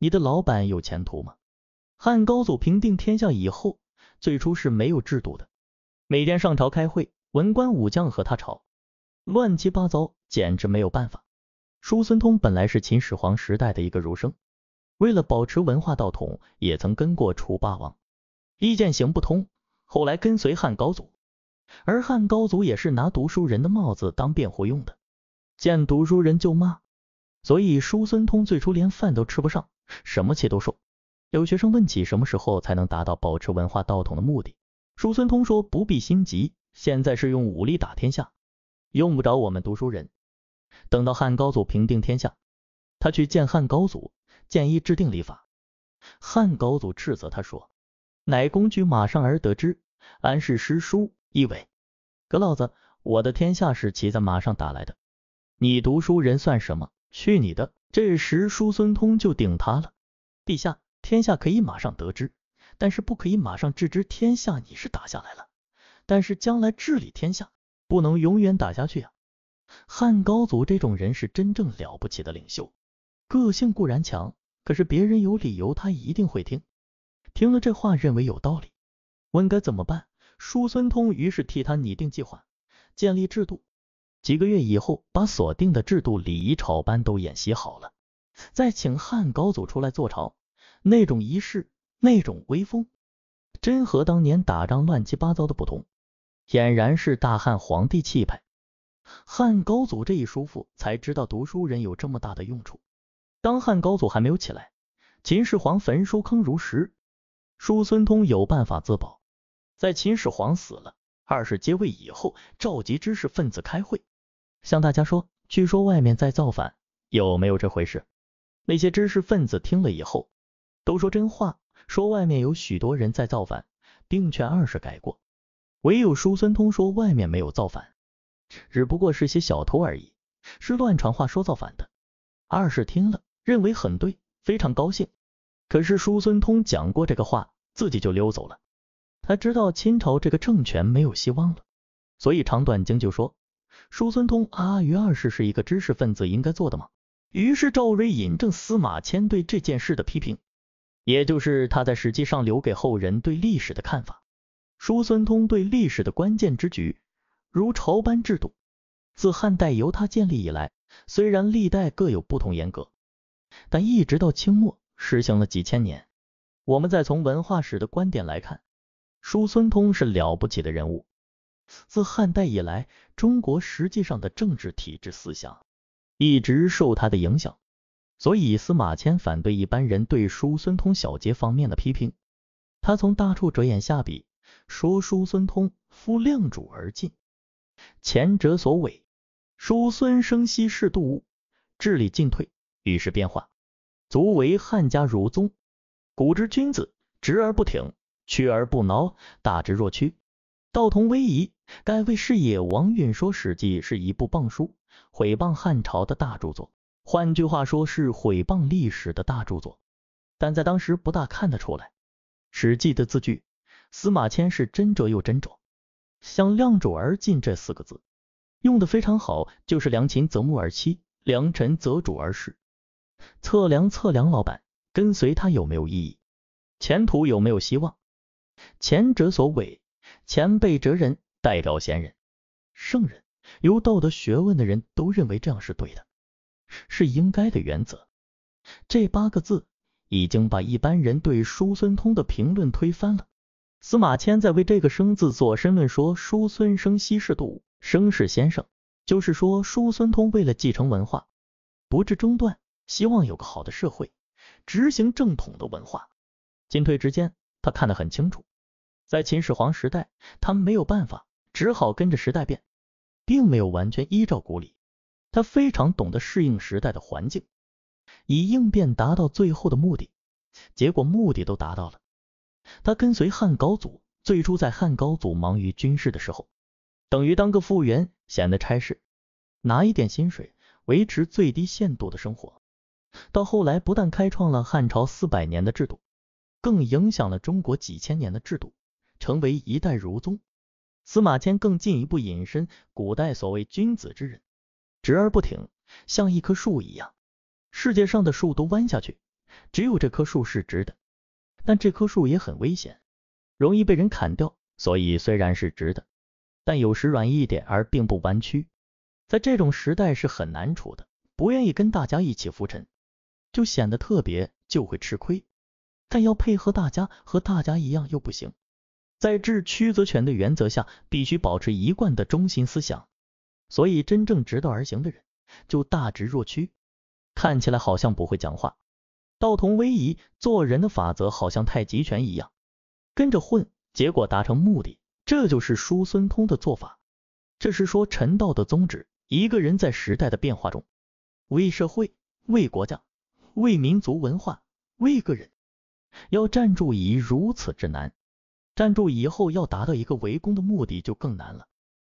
你的老板有前途吗？汉高祖平定天下以后，最初是没有制度的，每天上朝开会，文官武将和他吵，乱七八糟，简直没有办法。叔孙通本来是秦始皇时代的一个儒生，为了保持文化道统，也曾跟过楚霸王，意见行不通，后来跟随汉高祖，而汉高祖也是拿读书人的帽子当辩护用的，见读书人就骂，所以叔孙通最初连饭都吃不上。什么气都受。有学生问起什么时候才能达到保持文化道统的目的，叔孙通说不必心急，现在是用武力打天下，用不着我们读书人。等到汉高祖平定天下，他去见汉高祖，建议制定礼法。汉高祖斥责他说：“乃公举马上而得之，安是诗书？意味？葛老子，我的天下是骑在马上打来的，你读书人算什么？”去你的！这时，叔孙通就顶他了。陛下，天下可以马上得知，但是不可以马上置之天下。你是打下来了，但是将来治理天下，不能永远打下去啊。汉高祖这种人是真正了不起的领袖，个性固然强，可是别人有理由，他一定会听。听了这话，认为有道理，问该怎么办，叔孙通于是替他拟定计划，建立制度。几个月以后，把锁定的制度礼仪朝班都演习好了，再请汉高祖出来坐朝，那种仪式，那种威风，真和当年打仗乱七八糟的不同，俨然是大汉皇帝气派。汉高祖这一叔父才知道读书人有这么大的用处。当汉高祖还没有起来，秦始皇焚书坑儒时，叔孙通有办法自保。在秦始皇死了，二世接位以后，召集知识分子开会。向大家说，据说外面在造反，有没有这回事？那些知识分子听了以后，都说真话，说外面有许多人在造反，并劝二世改过。唯有叔孙通说，外面没有造反，只不过是些小偷而已，是乱传话说造反的。二世听了，认为很对，非常高兴。可是叔孙通讲过这个话，自己就溜走了。他知道清朝这个政权没有希望了，所以长短经就说。叔孙通阿谀二世是一个知识分子应该做的吗？于是赵瑞引证司马迁对这件事的批评，也就是他在史记上留给后人对历史的看法。叔孙通对历史的关键之举，如朝班制度，自汉代由他建立以来，虽然历代各有不同严格，但一直到清末实行了几千年。我们再从文化史的观点来看，叔孙通是了不起的人物。自汉代以来，中国实际上的政治体制思想一直受他的影响，所以司马迁反对一般人对叔孙通小节方面的批评。他从大处着眼下笔，说叔孙通夫量主而进，前者所伪，叔孙生息适度物，智理进退，与时变化，足为汉家儒宗。古之君子，直而不挺，屈而不挠，大智若屈。道同威仪，该为是也。王允说《史记》是一部谤书，毁谤汉朝的大著作，换句话说是毁谤历史的大著作。但在当时不大看得出来，《史记》的字句，司马迁是斟酌又斟酌。像“量主而进”这四个字用的非常好，就是“良禽择木而栖，良臣择主而事”。测量测量，老板跟随他有没有意义？前途有没有希望？前者所委。前辈哲人代表贤人、圣人、有道德学问的人都认为这样是对的，是应该的原则。这八个字已经把一般人对叔孙通的评论推翻了。司马迁在为这个生字做申论，说叔孙生西是度，生是先生，就是说叔孙通为了继承文化，不致中断，希望有个好的社会，执行正统的文化。进退之间，他看得很清楚。在秦始皇时代，他没有办法，只好跟着时代变，并没有完全依照古礼。他非常懂得适应时代的环境，以应变达到最后的目的。结果目的都达到了。他跟随汉高祖，最初在汉高祖忙于军事的时候，等于当个服务员，闲的差事，拿一点薪水维持最低限度的生活。到后来，不但开创了汉朝四百年的制度，更影响了中国几千年的制度。成为一代儒宗，司马迁更进一步引申，古代所谓君子之人，直而不挺，像一棵树一样，世界上的树都弯下去，只有这棵树是直的，但这棵树也很危险，容易被人砍掉，所以虽然是直的，但有时软一点而并不弯曲，在这种时代是很难处的，不愿意跟大家一起浮沉，就显得特别就会吃亏，但要配合大家和大家一样又不行。在治曲则全的原则下，必须保持一贯的中心思想。所以，真正直道而行的人，就大直若屈，看起来好像不会讲话。道同威仪，做人的法则好像太极拳一样，跟着混，结果达成目的。这就是叔孙通的做法。这是说陈道的宗旨。一个人在时代的变化中，为社会、为国家、为民族文化、为个人，要站住，已如此之难。站住！以后要达到一个围攻的目的，就更难了。